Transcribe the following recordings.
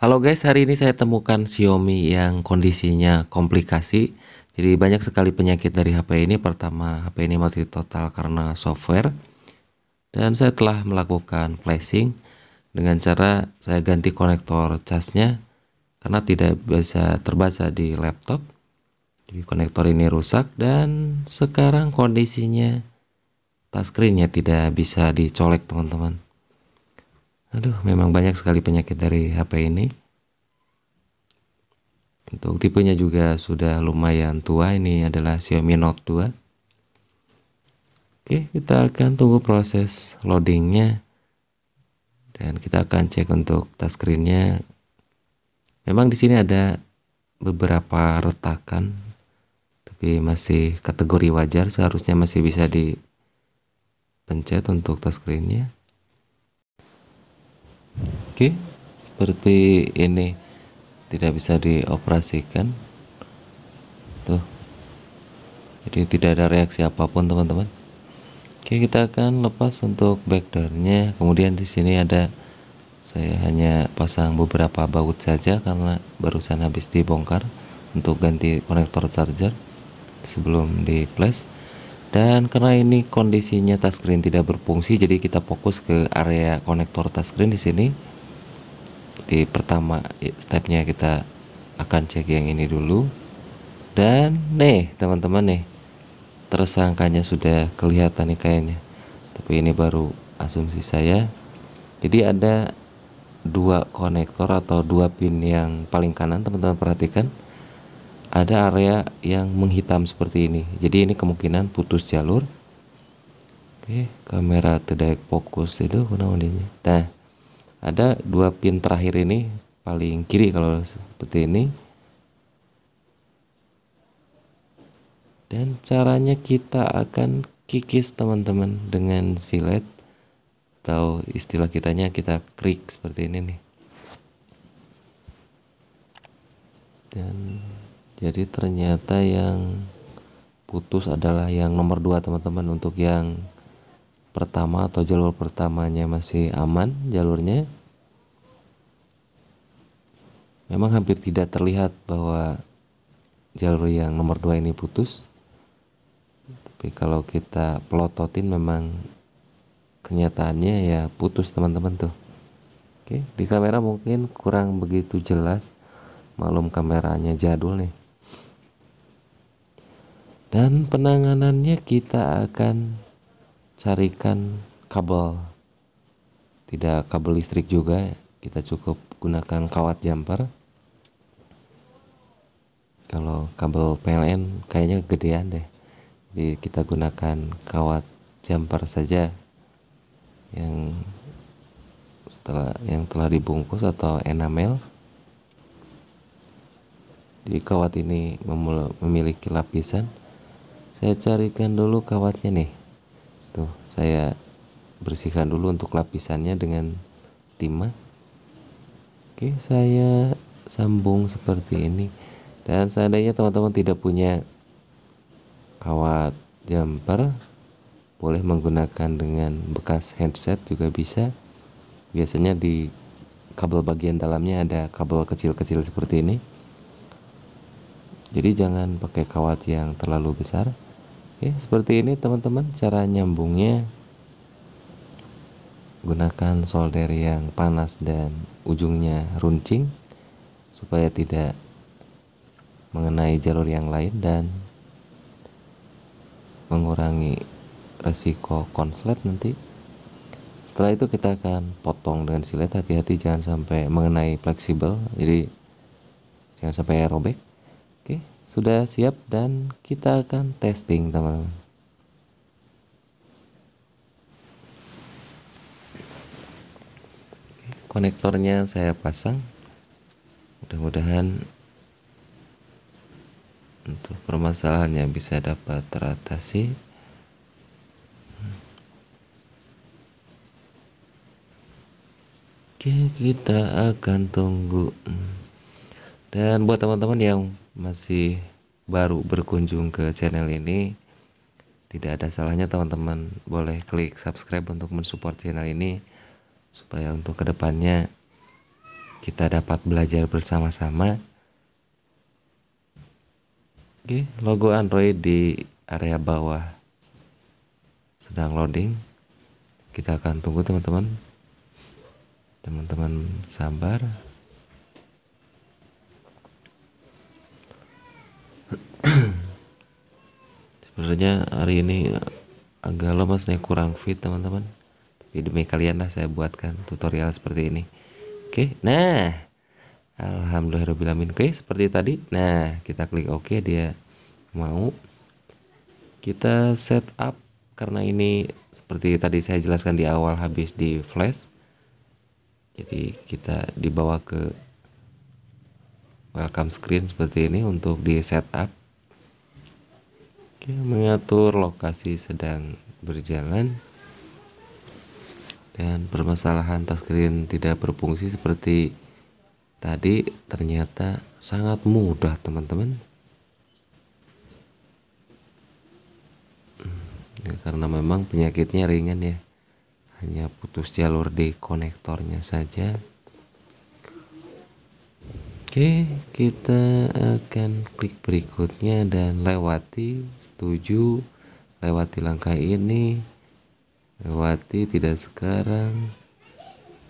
Halo guys, hari ini saya temukan Xiaomi yang kondisinya komplikasi. Jadi banyak sekali penyakit dari HP ini. Pertama, HP ini mati total karena software. Dan saya telah melakukan flashing dengan cara saya ganti konektor casnya karena tidak bisa terbaca di laptop. Jadi konektor ini rusak dan sekarang kondisinya touchscreennya tidak bisa dicolek teman-teman. Aduh, memang banyak sekali penyakit dari HP ini. Untuk tipenya juga sudah lumayan tua, ini adalah Xiaomi Note 2. Oke, kita akan tunggu proses loadingnya. Dan kita akan cek untuk touchscreen-nya. Memang di sini ada beberapa retakan, tapi masih kategori wajar, seharusnya masih bisa dipencet untuk touchscreen nya lagi seperti ini tidak bisa dioperasikan tuh jadi tidak ada reaksi apapun teman-teman oke kita akan lepas untuk backdoornya kemudian di sini ada saya hanya pasang beberapa baut saja karena barusan habis dibongkar untuk ganti konektor charger sebelum di flash dan karena ini kondisinya touchscreen tidak berfungsi jadi kita fokus ke area konektor touchscreen di sini jadi pertama ya, stepnya kita akan cek yang ini dulu dan nih teman-teman nih tersangkanya sudah kelihatan nih kayaknya tapi ini baru asumsi saya jadi ada dua konektor atau dua pin yang paling kanan teman-teman perhatikan ada area yang menghitam seperti ini jadi ini kemungkinan putus jalur oke kamera tidak fokus itu kenapa nah ada dua pin terakhir ini paling kiri kalau seperti ini dan caranya kita akan kikis teman-teman dengan silet atau istilah kitanya kita krik seperti ini nih dan jadi ternyata yang putus adalah yang nomor dua teman-teman untuk yang pertama atau jalur pertamanya masih aman jalurnya memang hampir tidak terlihat bahwa jalur yang nomor dua ini putus tapi kalau kita pelototin memang kenyataannya ya putus teman-teman tuh oke di kamera mungkin kurang begitu jelas malum kameranya jadul nih dan penanganannya kita akan carikan kabel tidak kabel listrik juga kita cukup gunakan kawat jumper kalau kabel PLN kayaknya gedean deh jadi kita gunakan kawat jumper saja yang setelah yang telah dibungkus atau enamel di kawat ini memiliki lapisan saya carikan dulu kawatnya nih tuh saya bersihkan dulu untuk lapisannya dengan timah oke saya sambung seperti ini dan seandainya teman-teman tidak punya kawat jumper boleh menggunakan dengan bekas headset juga bisa biasanya di kabel bagian dalamnya ada kabel kecil-kecil seperti ini jadi jangan pakai kawat yang terlalu besar Oke, ya, seperti ini teman-teman cara nyambungnya. Gunakan solder yang panas dan ujungnya runcing supaya tidak mengenai jalur yang lain dan mengurangi resiko konslet nanti. Setelah itu kita akan potong dengan silet hati-hati jangan sampai mengenai fleksibel. Jadi jangan sampai robek. Oke sudah siap dan kita akan testing teman-teman konektornya saya pasang mudah-mudahan untuk permasalahannya bisa dapat teratasi Oke, kita akan tunggu. Dan buat teman-teman yang masih baru berkunjung ke channel ini, tidak ada salahnya teman-teman boleh klik subscribe untuk mensupport channel ini supaya untuk kedepannya kita dapat belajar bersama-sama. Oke, logo Android di area bawah sedang loading. Kita akan tunggu teman-teman. Teman-teman sabar. sebenarnya hari ini agak lemas nih kurang fit teman-teman tapi demi kalian lah saya buatkan tutorial seperti ini oke nah alhamdulillahirobbilalamin oke seperti tadi nah kita klik oke OK, dia mau kita setup karena ini seperti tadi saya jelaskan di awal habis di flash jadi kita dibawa ke welcome screen seperti ini untuk di setup saja mengatur lokasi sedang berjalan dan permasalahan touchscreen tidak berfungsi seperti tadi ternyata sangat mudah teman-teman hmm, ya, karena memang penyakitnya ringan ya hanya putus jalur di konektornya saja Oke, kita akan klik berikutnya dan lewati setuju lewati langkah ini lewati tidak sekarang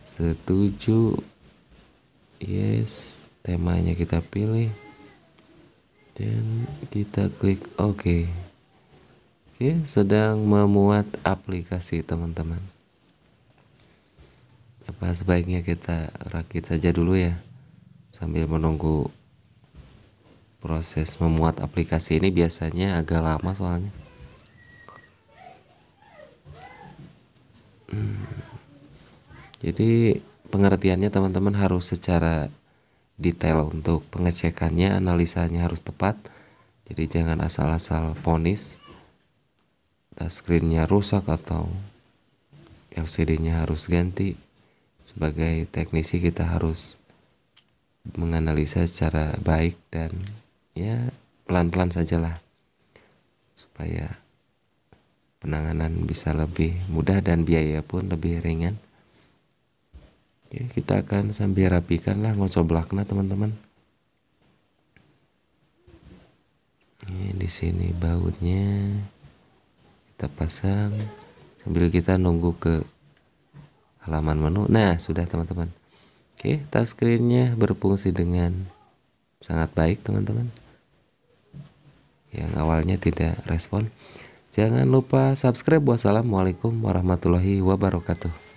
setuju yes temanya kita pilih dan kita klik oke okay. oke sedang memuat aplikasi teman-teman apa sebaiknya kita rakit saja dulu ya sambil menunggu proses memuat aplikasi ini biasanya agak lama soalnya hmm. jadi pengertiannya teman-teman harus secara detail untuk pengecekannya analisanya harus tepat jadi jangan asal-asal ponis screennya rusak atau LCD-nya harus ganti sebagai teknisi kita harus menganalisa secara baik dan ya pelan-pelan sajalah supaya penanganan bisa lebih mudah dan biaya pun lebih ringan. Oke, kita akan sambil rapikan lah ngocoblakna teman-teman. Ini di sini bautnya kita pasang sambil kita nunggu ke halaman menu. Nah, sudah teman-teman. Oke, touchscreennya berfungsi dengan sangat baik teman-teman. Yang awalnya tidak respon. Jangan lupa subscribe. Wassalamualaikum warahmatullahi wabarakatuh.